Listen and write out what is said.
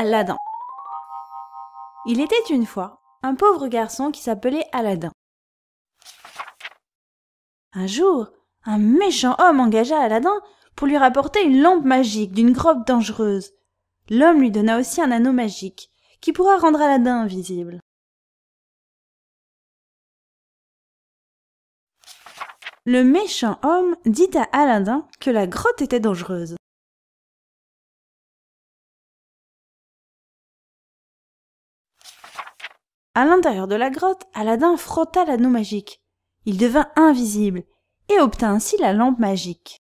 Aladdin. Il était une fois un pauvre garçon qui s'appelait Aladdin. Un jour, un méchant homme engagea Aladdin pour lui rapporter une lampe magique d'une grotte dangereuse. L'homme lui donna aussi un anneau magique qui pourra rendre Aladdin invisible. Le méchant homme dit à Aladdin que la grotte était dangereuse. À l'intérieur de la grotte, Aladdin frotta l'anneau magique. Il devint invisible et obtint ainsi la lampe magique.